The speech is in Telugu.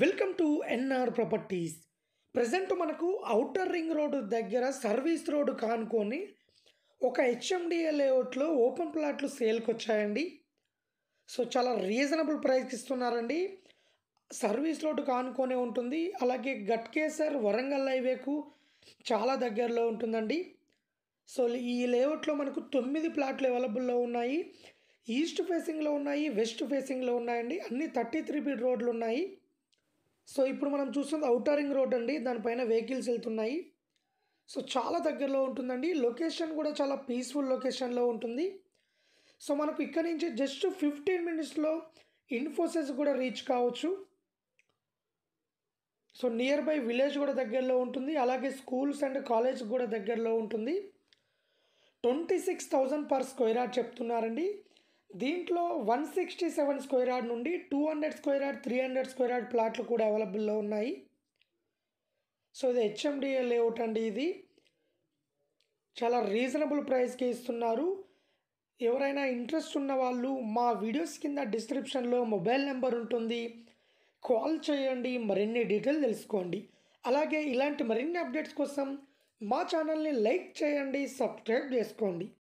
welcome to N R properties present మనకు అవుటర్ రింగ్ రోడ్డు దగ్గర సర్వీస్ రోడ్డు కానుకొని ఒక హెచ్ఎండిఏ లేఅవుట్లో ఓపెన్ ప్లాట్లు సేల్కి వచ్చాయండి సో చాలా రీజనబుల్ ప్రైస్కి ఇస్తున్నారండి సర్వీస్ రోడ్డు కానుకొనే ఉంటుంది అలాగే గట్కేసర్ వరంగల్ హైవేకు చాలా దగ్గరలో ఉంటుందండి సో ఈ లేఅవుట్లో మనకు తొమ్మిది ప్లాట్లు అవైలబుల్లో ఉన్నాయి ఈస్ట్ ఫేసింగ్లో ఉన్నాయి వెస్ట్ ఫేసింగ్లో ఉన్నాయండి అన్ని థర్టీ త్రీ ఫీట్ రోడ్లు ఉన్నాయి సో ఇప్పుడు మనం చూస్తుంది అవుటరింగ్ రోడ్ అండి దానిపైన వెహికల్స్ వెళ్తున్నాయి సో చాలా దగ్గరలో ఉంటుందండి లొకేషన్ కూడా చాలా పీస్ఫుల్ లొకేషన్లో ఉంటుంది సో మనకు ఇక్కడ నుంచి జస్ట్ ఫిఫ్టీన్ మినిట్స్లో ఇన్ఫోసిస్ కూడా రీచ్ కావచ్చు సో నియర్ బై విలేజ్ కూడా దగ్గరలో ఉంటుంది అలాగే స్కూల్స్ అండ్ కాలేజ్ కూడా దగ్గరలో ఉంటుంది twenty six thousand per square చెప్తున్నారండి దీంట్లో one sixty seven square yard నుండి two hundred square yard three hundred square yard ప్లాట్లు కూడా అవైలబుల్లో ఉన్నాయి సో ఇది హెచ్ఎండిఏ లేఅవుట్ అండి ఇది చాలా రీజనబుల్ ప్రైస్కి ఇస్తున్నారు ఎవరైనా ఇంట్రెస్ట్ ఉన్న వాళ్ళు మా వీడియోస్ కింద డిస్క్రిప్షన్లో మొబైల్ నెంబర్ ఉంటుంది కాల్ చేయండి మరిన్ని డీటెయిల్ తెలుసుకోండి అలాగే ఇలాంటి మరిన్ని అప్డేట్స్ కోసం మా ఛానల్ని లైక్ చేయండి సబ్స్క్రైబ్ చేసుకోండి